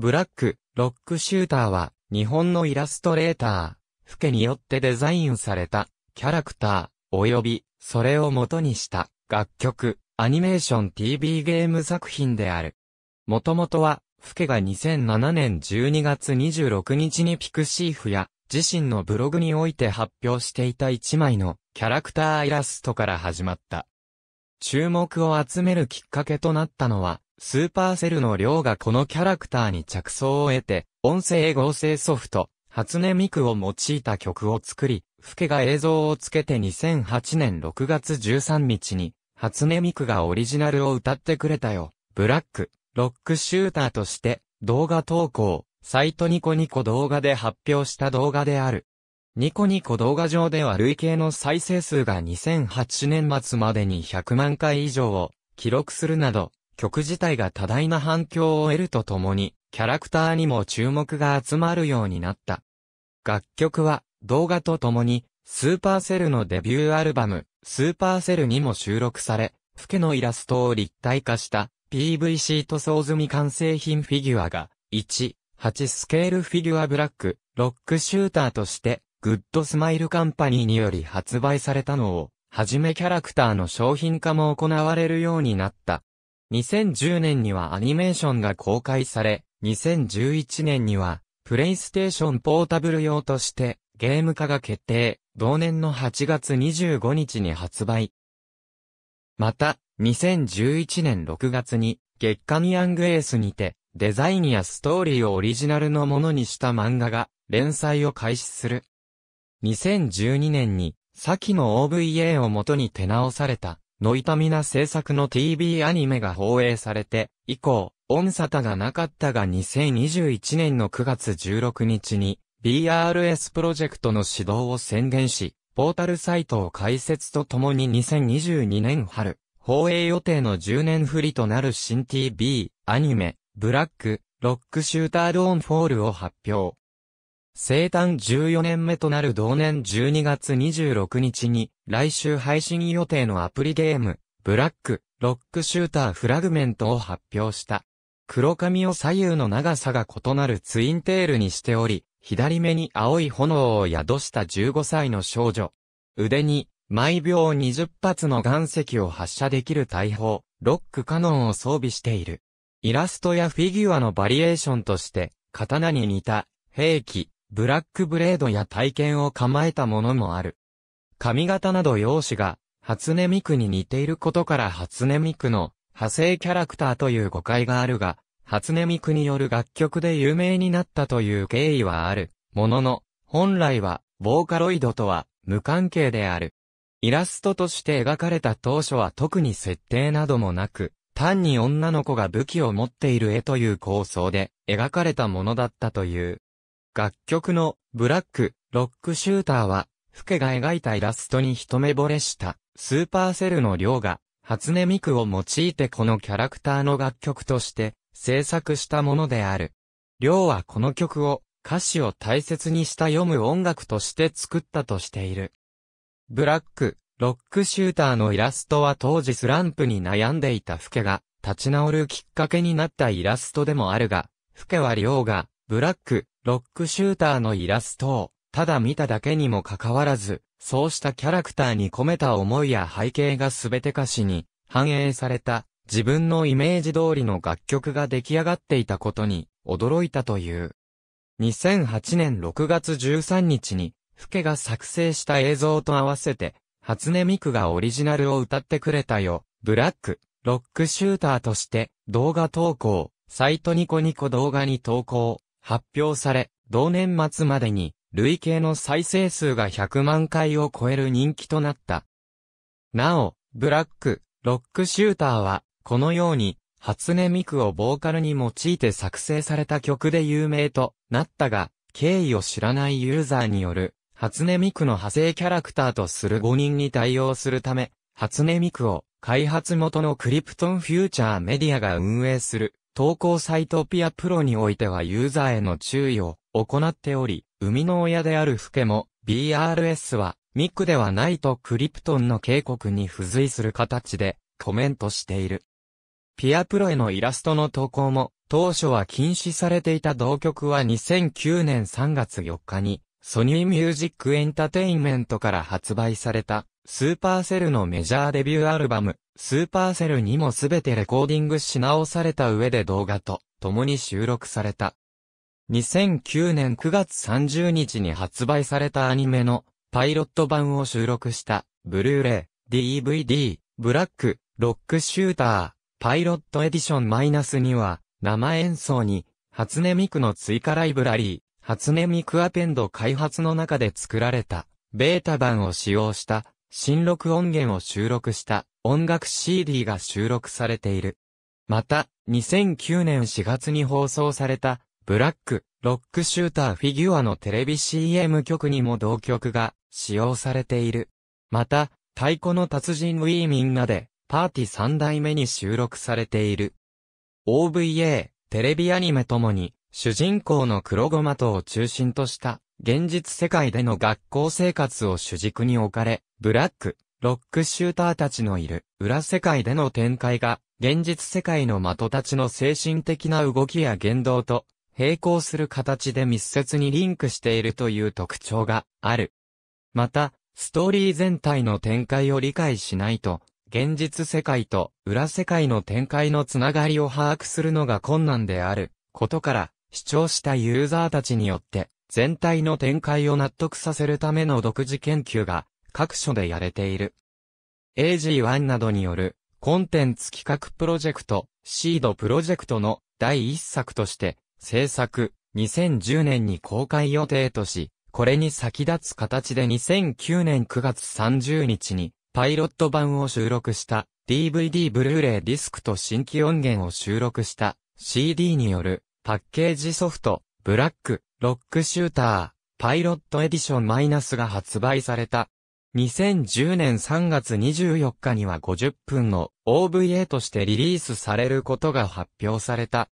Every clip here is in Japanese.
ブラック、ロックシューターは、日本のイラストレーター、フケによってデザインされた、キャラクター、及び、それを元にした、楽曲、アニメーション TV ゲーム作品である。もともとは、フケが2007年12月26日にピクシーフや、自身のブログにおいて発表していた一枚のキャラクターイラストから始まった。注目を集めるきっかけとなったのは、スーパーセルの量がこのキャラクターに着想を得て、音声合成ソフト、初音ミクを用いた曲を作り、フケが映像をつけて2008年6月13日に、初音ミクがオリジナルを歌ってくれたよ。ブラック、ロックシューターとして、動画投稿、サイトニコニコ動画で発表した動画である。ニコニコ動画上では累計の再生数が2008年末までに100万回以上を記録するなど、曲自体が多大な反響を得るとともに、キャラクターにも注目が集まるようになった。楽曲は、動画とともに、スーパーセルのデビューアルバム、スーパーセルにも収録され、フケのイラストを立体化した PVC 塗装済み完成品フィギュアが、1、8スケールフィギュアブラック、ロックシューターとして、グッドスマイルカンパニーにより発売されたのを、はじめキャラクターの商品化も行われるようになった。2010年にはアニメーションが公開され、2011年には、プレイステーションポータブル用として、ゲーム化が決定、同年の8月25日に発売。また、2011年6月に、月刊ヤングエースにて、デザインやストーリーをオリジナルのものにした漫画が、連載を開始する。2012年に、先の OVA を元に手直された、のタみな制作の TV アニメが放映されて、以降、音沙汰がなかったが2021年の9月16日に、BRS プロジェクトの指導を宣言し、ポータルサイトを開設とともに2022年春、放映予定の10年振りとなる新 TV、アニメ、ブラック、ロックシュータードーンフォールを発表。生誕14年目となる同年12月26日に、来週配信予定のアプリゲーム、ブラック、ロックシューターフラグメントを発表した。黒髪を左右の長さが異なるツインテールにしており、左目に青い炎を宿した15歳の少女。腕に、毎秒20発の岩石を発射できる大砲、ロックカノンを装備している。イラストやフィギュアのバリエーションとして、刀に似た、兵器、ブラックブレードや体験を構えたものもある。髪型など容姿が、初音ミクに似ていることから初音ミクの派生キャラクターという誤解があるが、初音ミクによる楽曲で有名になったという経緯はある。ものの、本来は、ボーカロイドとは無関係である。イラストとして描かれた当初は特に設定などもなく、単に女の子が武器を持っている絵という構想で描かれたものだったという。楽曲のブラック、ロックシューターは、フケが描いたイラストに一目惚れしたスーパーセルの量が、初音ミクを用いてこのキャラクターの楽曲として制作したものである。量はこの曲を歌詞を大切にした読む音楽として作ったとしている。ブラック、ロックシューターのイラストは当時スランプに悩んでいたフケが立ち直るきっかけになったイラストでもあるが、フケは量がブラック、ロックシューターのイラストを、ただ見ただけにもかかわらず、そうしたキャラクターに込めた思いや背景が全て歌詞に反映された自分のイメージ通りの楽曲が出来上がっていたことに驚いたという。2008年6月13日に、フケが作成した映像と合わせて、初音ミクがオリジナルを歌ってくれたよ、ブラック、ロックシューターとして動画投稿、サイトニコニコ動画に投稿、発表され、同年末までに、累計の再生数が100万回を超える人気となった。なお、ブラック、ロックシューターは、このように、初音ミクをボーカルに用いて作成された曲で有名となったが、経緯を知らないユーザーによる、初音ミクの派生キャラクターとする5人に対応するため、初音ミクを開発元のクリプトンフューチャーメディアが運営する投稿サイトピアプロにおいてはユーザーへの注意を行っており、生みの親であるフケも BRS はミックではないとクリプトンの警告に付随する形でコメントしている。ピアプロへのイラストの投稿も当初は禁止されていた同曲は2009年3月4日にソニーミュージックエンタテインメントから発売されたスーパーセルのメジャーデビューアルバム、スーパーセルにもすべてレコーディングし直された上で動画と共に収録された。2009年9月30日に発売されたアニメのパイロット版を収録した、ブルーレイ、DVD、ブラック、ロックシューター、パイロットエディションマイナスには、生演奏に、初音ミクの追加ライブラリー、初音ミクアペンド開発の中で作られた、ベータ版を使用した、新録音源を収録した音楽 CD が収録されている。また、2009年4月に放送された、ブラック、ロックシューターフィギュアのテレビ CM 曲にも同曲が使用されている。また、太鼓の達人ウィーミンなで、パーティ3代目に収録されている。OVA、テレビアニメともに、主人公の黒ゴマトを中心とした現実世界での学校生活を主軸に置かれ、ブラック、ロックシューターたちのいる裏世界での展開が、現実世界の的たちの精神的な動きや言動と、並行する形で密接にリンクしているという特徴がある。また、ストーリー全体の展開を理解しないと、現実世界と裏世界の展開のつながりを把握するのが困難であることから、主張したユーザーたちによって全体の展開を納得させるための独自研究が各所でやれている。AG1 などによるコンテンツ企画プロジェクト、シードプロジェクトの第一作として制作、2010年に公開予定とし、これに先立つ形で2009年9月30日にパイロット版を収録した DVD ブルーレイディスクと新規音源を収録した CD によるパッケージソフトブラックロックシューター、パイロットエディションマイナスが発売された。2010年3月24日には50分の OVA としてリリースされることが発表された。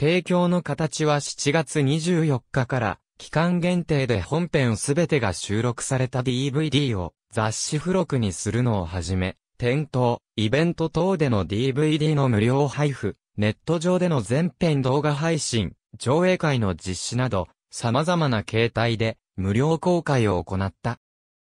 提供の形は7月24日から期間限定で本編すべてが収録された DVD を雑誌付録にするのをはじめ、店頭、イベント等での DVD の無料配布、ネット上での全編動画配信、上映会の実施など、様々な形態で無料公開を行った。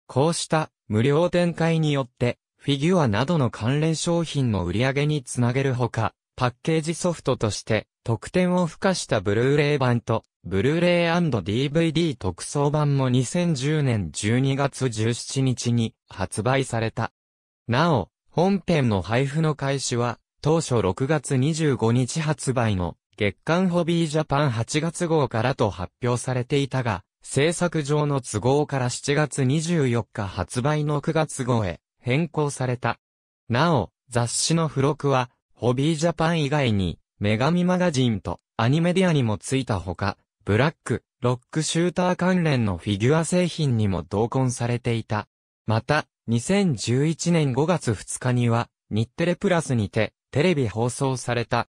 こうした無料展開によってフィギュアなどの関連商品の売り上げにつなげるほか、パッケージソフトとして特典を付加したブルーレイ版とブルーレイ &DVD 特装版も2010年12月17日に発売された。なお、本編の配布の開始は当初6月25日発売の月刊ホビージャパン8月号からと発表されていたが、制作上の都合から7月24日発売の9月号へ変更された。なお、雑誌の付録は、ホビージャパン以外に、女神マガジンとアニメディアにもついたほか、ブラック、ロックシューター関連のフィギュア製品にも同梱されていた。また、2011年5月2日には、日テレプラスにて、テレビ放送された。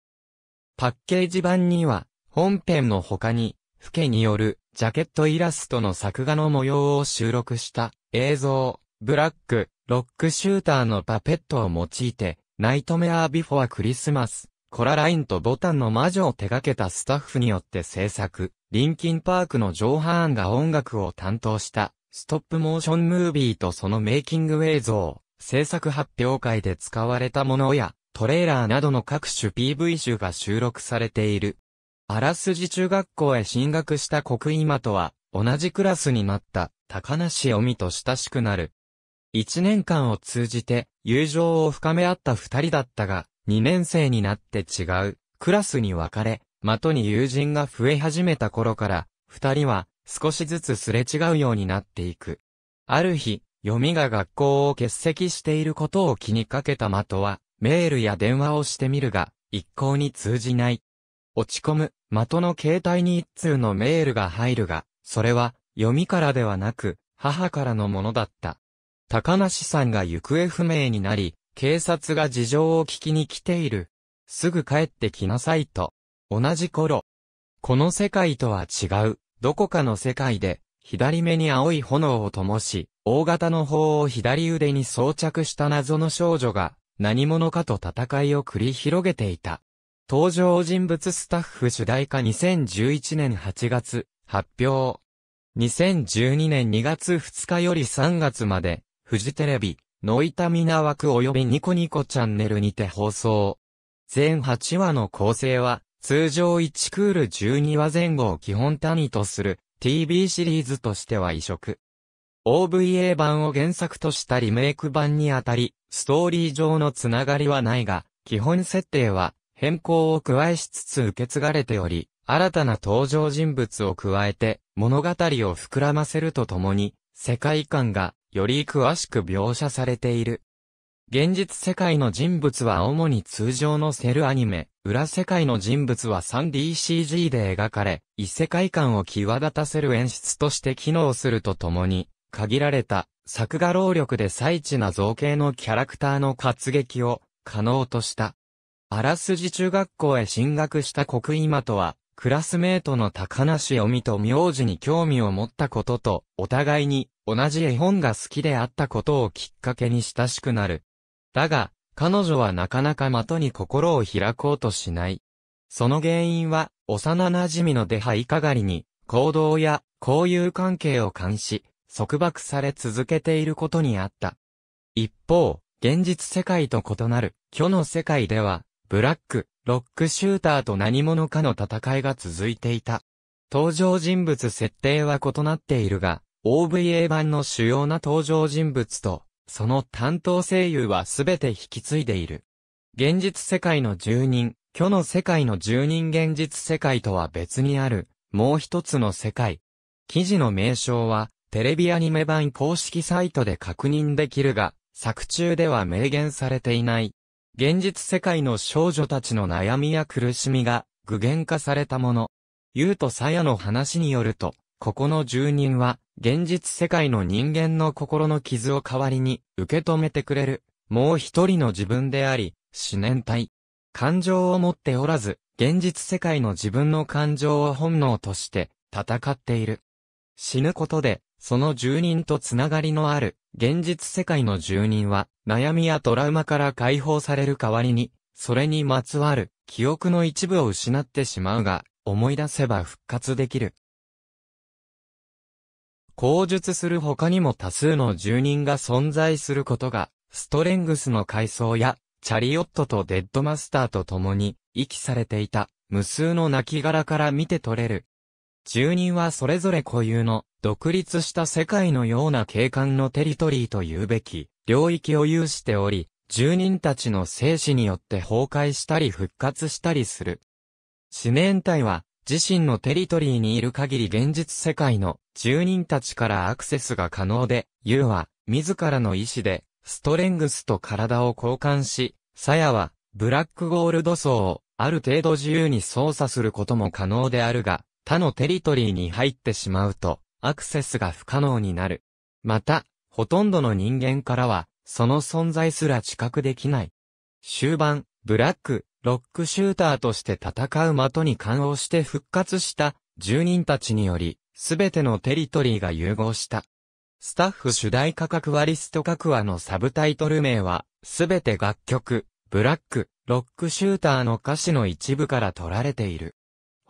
パッケージ版には、本編の他に、フケによるジャケットイラストの作画の模様を収録した映像、ブラック、ロックシューターのパペットを用いて、ナイトメアービフォアクリスマス、コララインとボタンの魔女を手掛けたスタッフによって制作、リンキンパークのジョー・ハーンが音楽を担当した、ストップモーションムービーとそのメイキング映像、制作発表会で使われたものや、トレーラーなどの各種 PV 集が収録されている。あらすじ中学校へ進学した国今とは、同じクラスになった高梨おみと親しくなる。一年間を通じて友情を深め合った二人だったが、二年生になって違うクラスに分かれ、的に友人が増え始めた頃から、二人は少しずつすれ違うようになっていく。ある日、読みが学校を欠席していることを気にかけた的は、メールや電話をしてみるが、一向に通じない。落ち込む、的の携帯に一通のメールが入るが、それは、読みからではなく、母からのものだった。高梨さんが行方不明になり、警察が事情を聞きに来ている。すぐ帰ってきなさいと。同じ頃。この世界とは違う、どこかの世界で、左目に青い炎を灯し、大型の砲を左腕に装着した謎の少女が、何者かと戦いを繰り広げていた。登場人物スタッフ主題歌2011年8月、発表。2012年2月2日より3月まで、フジテレビ、ノイタミナ枠及びニコニコチャンネルにて放送。全8話の構成は、通常1クール12話前後を基本単位とする TV シリーズとしては移植。OVA 版を原作としたリメイク版にあたり、ストーリー上のつながりはないが、基本設定は変更を加えしつつ受け継がれており、新たな登場人物を加えて物語を膨らませるとともに、世界観がより詳しく描写されている。現実世界の人物は主に通常のセルアニメ、裏世界の人物は 3DCG で描かれ、異世界観を際立たせる演出として機能するとともに、限られた作画労力で最地な造形のキャラクターの活劇を可能とした。あらすじ中学校へ進学した国今とは、クラスメートの高梨みと苗字に興味を持ったことと、お互いに同じ絵本が好きであったことをきっかけに親しくなる。だが、彼女はなかなか的に心を開こうとしない。その原因は、幼馴染の出はいかがりに、行動や交友関係を監視、束縛され続けていることにあった。一方、現実世界と異なる、虚の世界では、ブラック、ロックシューターと何者かの戦いが続いていた。登場人物設定は異なっているが、OVA 版の主要な登場人物と、その担当声優はすべて引き継いでいる。現実世界の住人、虚の世界の住人現実世界とは別にある、もう一つの世界。記事の名称は、テレビアニメ版公式サイトで確認できるが、作中では明言されていない。現実世界の少女たちの悩みや苦しみが具現化されたもの。ゆうとさやの話によると、ここの住人は、現実世界の人間の心の傷を代わりに受け止めてくれる、もう一人の自分であり、思念体。感情を持っておらず、現実世界の自分の感情を本能として戦っている。死ぬことでその住人とつながりのある、現実世界の住人は、悩みやトラウマから解放される代わりに、それにまつわる、記憶の一部を失ってしまうが、思い出せば復活できる。口述する他にも多数の住人が存在することが、ストレングスの階層や、チャリオットとデッドマスターと共に、遺棄されていた、無数の亡骸から見て取れる、住人はそれぞれ固有の独立した世界のような景観のテリトリーというべき領域を有しており、住人たちの生死によって崩壊したり復活したりする。四年体は自身のテリトリーにいる限り現実世界の住人たちからアクセスが可能で、ユウは自らの意志でストレングスと体を交換し、サヤはブラックゴールド層をある程度自由に操作することも可能であるが、他のテリトリーに入ってしまうと、アクセスが不可能になる。また、ほとんどの人間からは、その存在すら知覚できない。終盤、ブラック、ロックシューターとして戦う的に感応して復活した住人たちにより、すべてのテリトリーが融合した。スタッフ主題歌格割リスト格話のサブタイトル名は、すべて楽曲、ブラック、ロックシューターの歌詞の一部から取られている。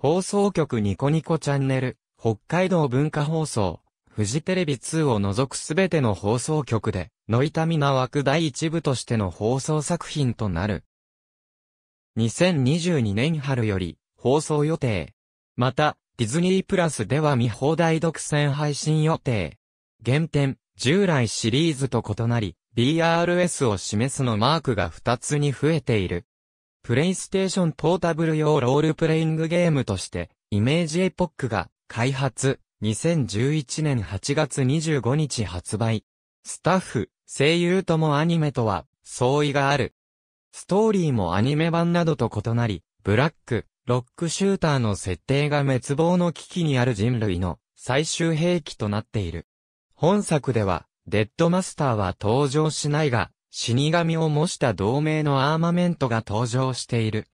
放送局ニコニコチャンネル、北海道文化放送、フジテレビ2を除くすべての放送局で、の痛みな枠第1部としての放送作品となる。2022年春より、放送予定。また、ディズニープラスでは見放題独占配信予定。原点、従来シリーズと異なり、BRS を示すのマークが2つに増えている。プレイステーションポータブル用ロールプレイングゲームとして、イメージエポックが開発、2011年8月25日発売。スタッフ、声優ともアニメとは相違がある。ストーリーもアニメ版などと異なり、ブラック、ロックシューターの設定が滅亡の危機にある人類の最終兵器となっている。本作では、デッドマスターは登場しないが、死神を模した同盟のアーマメントが登場している。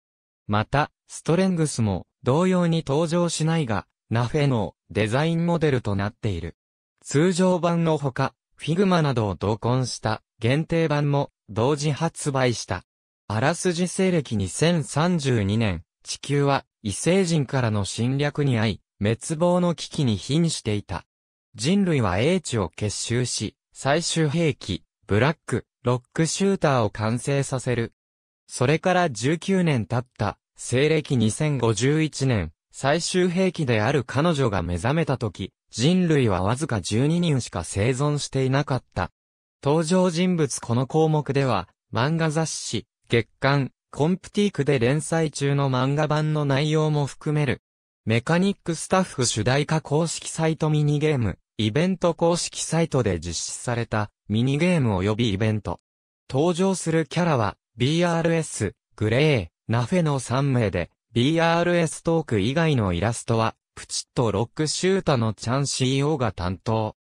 また、ストレングスも同様に登場しないが、ナフェのデザインモデルとなっている。通常版のほか、フィグマなどを同梱した限定版も同時発売した。あらすじ西暦2032年、地球は異星人からの侵略に遭い、滅亡の危機に瀕していた。人類は英知を結集し、最終兵器、ブラック、ロックシューターを完成させる。それから19年経った、西暦2051年、最終兵器である彼女が目覚めた時、人類はわずか12人しか生存していなかった。登場人物この項目では、漫画雑誌、月刊、コンプティークで連載中の漫画版の内容も含める。メカニックスタッフ主題歌公式サイトミニゲーム、イベント公式サイトで実施されたミニゲーム及びイベント。登場するキャラは BRS、グレー、ナフェの3名で BRS トーク以外のイラストはプチッとロックシュータのチャン CEO が担当。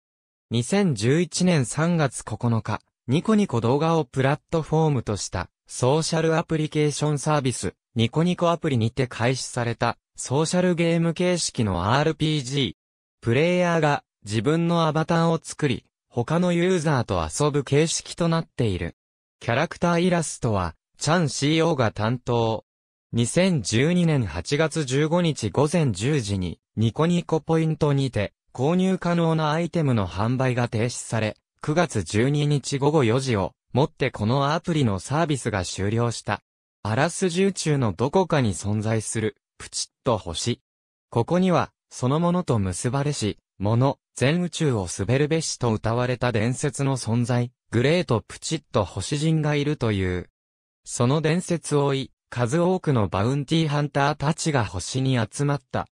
2011年3月9日、ニコニコ動画をプラットフォームとしたソーシャルアプリケーションサービス、ニコニコアプリにて開始されたソーシャルゲーム形式の RPG。プレイヤーが自分のアバターを作り、他のユーザーと遊ぶ形式となっている。キャラクターイラストは、チャン CO が担当。2012年8月15日午前10時に、ニコニコポイントにて、購入可能なアイテムの販売が停止され、9月12日午後4時を、もってこのアプリのサービスが終了した。アラス住中のどこかに存在する、プチッと星。ここには、そのものと結ばれし、もの、全宇宙を滑るべしと歌われた伝説の存在、グレートプチッと星人がいるという。その伝説を追い、数多くのバウンティーハンターたちが星に集まった。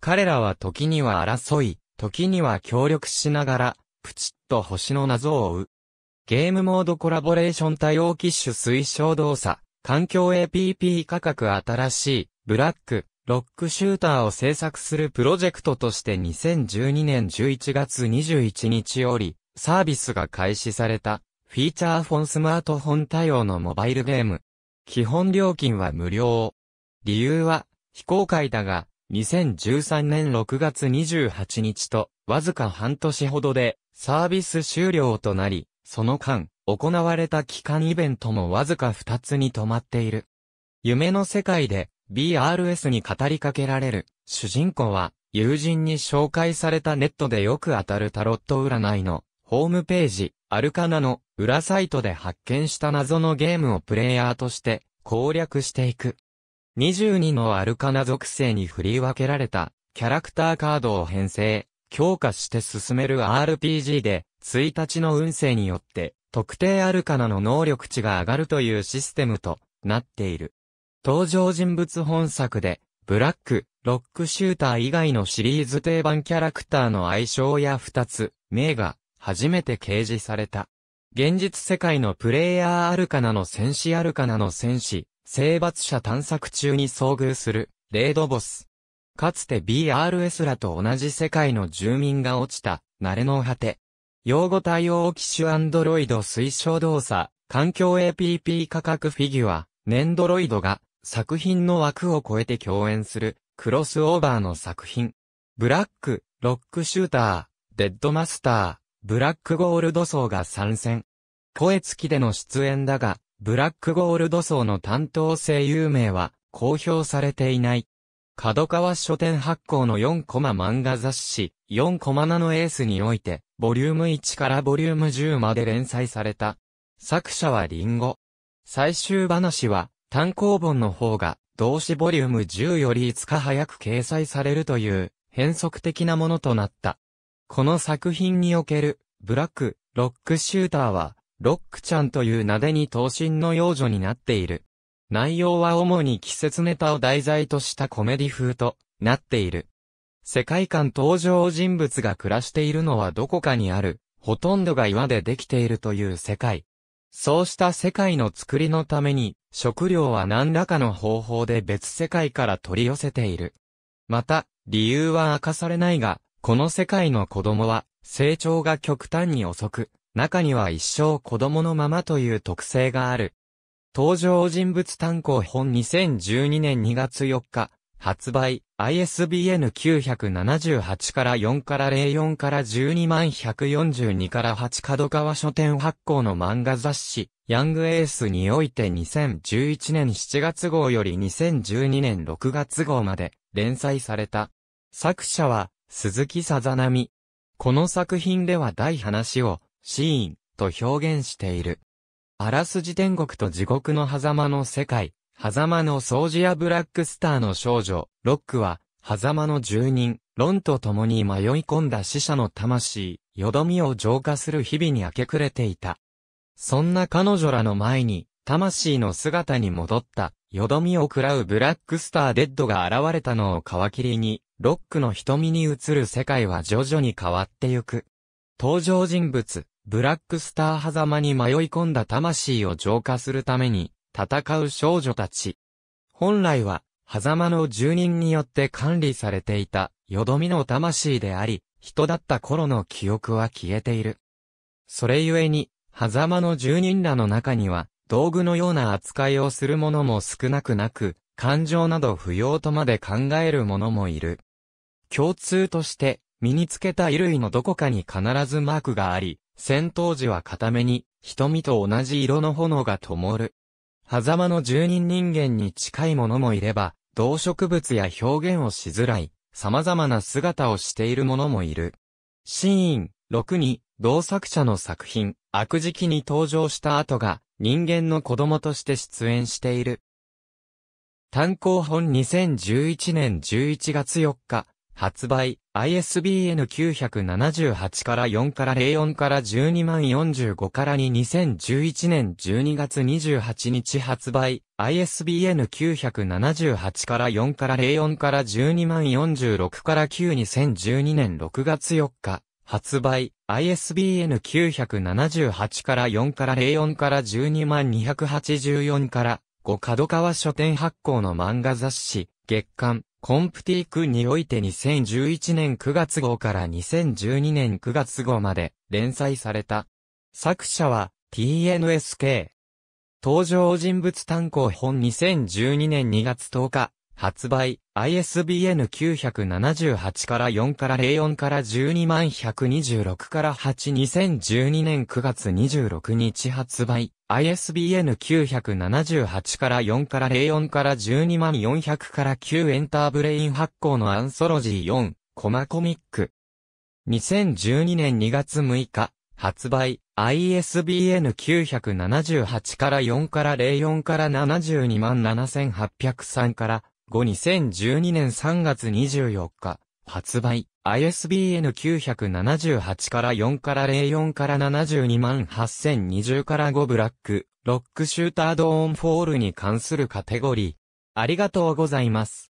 彼らは時には争い、時には協力しながら、プチッと星の謎を追う。ゲームモードコラボレーション対応機種推奨動作、環境 APP 価格新しい、ブラック、ロックシューターを制作するプロジェクトとして2012年11月21日よりサービスが開始されたフィーチャーフォンスマートフォン対応のモバイルゲーム。基本料金は無料。理由は非公開だが2013年6月28日とわずか半年ほどでサービス終了となり、その間行われた期間イベントもわずか2つに止まっている。夢の世界で BRS に語りかけられる、主人公は、友人に紹介されたネットでよく当たるタロット占いの、ホームページ、アルカナの裏サイトで発見した謎のゲームをプレイヤーとして攻略していく。22のアルカナ属性に振り分けられたキャラクターカードを編成、強化して進める RPG で、1日の運勢によって特定アルカナの能力値が上がるというシステムとなっている。登場人物本作で、ブラック、ロックシューター以外のシリーズ定番キャラクターの愛称や二つ、名が、初めて掲示された。現実世界のプレイヤーアルカナの戦士アルカナの戦士、征伐者探索中に遭遇する、レードボス。かつて BRS らと同じ世界の住民が落ちた、慣れの果て。用語対応機種アンドロイド推奨動作、環境 APP 価格フィギュア、ネンドロイドが、作品の枠を超えて共演する、クロスオーバーの作品。ブラック、ロックシューター、デッドマスター、ブラックゴールド層が参戦。声付きでの出演だが、ブラックゴールド層の担当声優名は公表されていない。角川書店発行の4コマ漫画雑誌、4コマナのエースにおいて、ボリューム1からボリューム10まで連載された。作者はリンゴ。最終話は、単行本の方が、動詞ボリューム10より5日早く掲載されるという、変則的なものとなった。この作品における、ブラック、ロックシューターは、ロックちゃんという名でに等身の幼女になっている。内容は主に季節ネタを題材としたコメディ風となっている。世界観登場人物が暮らしているのはどこかにある、ほとんどが岩でできているという世界。そうした世界の作りのために、食料は何らかの方法で別世界から取り寄せている。また、理由は明かされないが、この世界の子供は、成長が極端に遅く、中には一生子供のままという特性がある。登場人物単行本2012年2月4日、発売、ISBN 978から4から04から12142から8角川書店発行の漫画雑誌、ヤングエースにおいて2011年7月号より2012年6月号まで連載された。作者は、鈴木さざなみ。この作品では大話を、シーン、と表現している。あらすじ天国と地獄の狭間の世界、狭間の掃除やブラックスターの少女、ロックは、狭間の住人、ロンと共に迷い込んだ死者の魂、よどみを浄化する日々に明け暮れていた。そんな彼女らの前に、魂の姿に戻った、よどみを喰らうブラックスターデッドが現れたのを皮切りに、ロックの瞳に映る世界は徐々に変わってゆく。登場人物、ブラックスター狭間に迷い込んだ魂を浄化するために、戦う少女たち。本来は、狭間の住人によって管理されていた、よどみの魂であり、人だった頃の記憶は消えている。それゆえに、狭間の住人らの中には、道具のような扱いをする者も少なくなく、感情など不要とまで考える者もいる。共通として、身につけた衣類のどこかに必ずマークがあり、戦闘時は固めに、瞳と同じ色の炎が灯る。狭間の住人人間に近いものもいれば、動植物や表現をしづらい、様々な姿をしているものもいる。シーン、6に、同作者の作品、悪時期に登場した後が、人間の子供として出演している。単行本2011年11月4日、発売、ISBN 978から4から04から12万45から2 2011年12月28日発売、ISBN 978から4から04から12万46から9 2012年6月4日、発売、ISBN 978から4から04から12万284から5角川書店発行の漫画雑誌、月刊、コンプティークにおいて2011年9月号から2012年9月号まで連載された。作者は TNSK。登場人物単行本2012年2月10日、発売、ISBN 978から4から04から12万126から8 2012年9月26日発売、ISBN 978から4から04から12万400から9エンターブレイン発行のアンソロジー4、コマコミック。2012年2月6日、発売、ISBN 978から4から04から72万7803から後2012年3月24日、発売、ISBN 978から4から04から72万8020から5ブラック、ロックシュータードーンフォールに関するカテゴリー。ありがとうございます。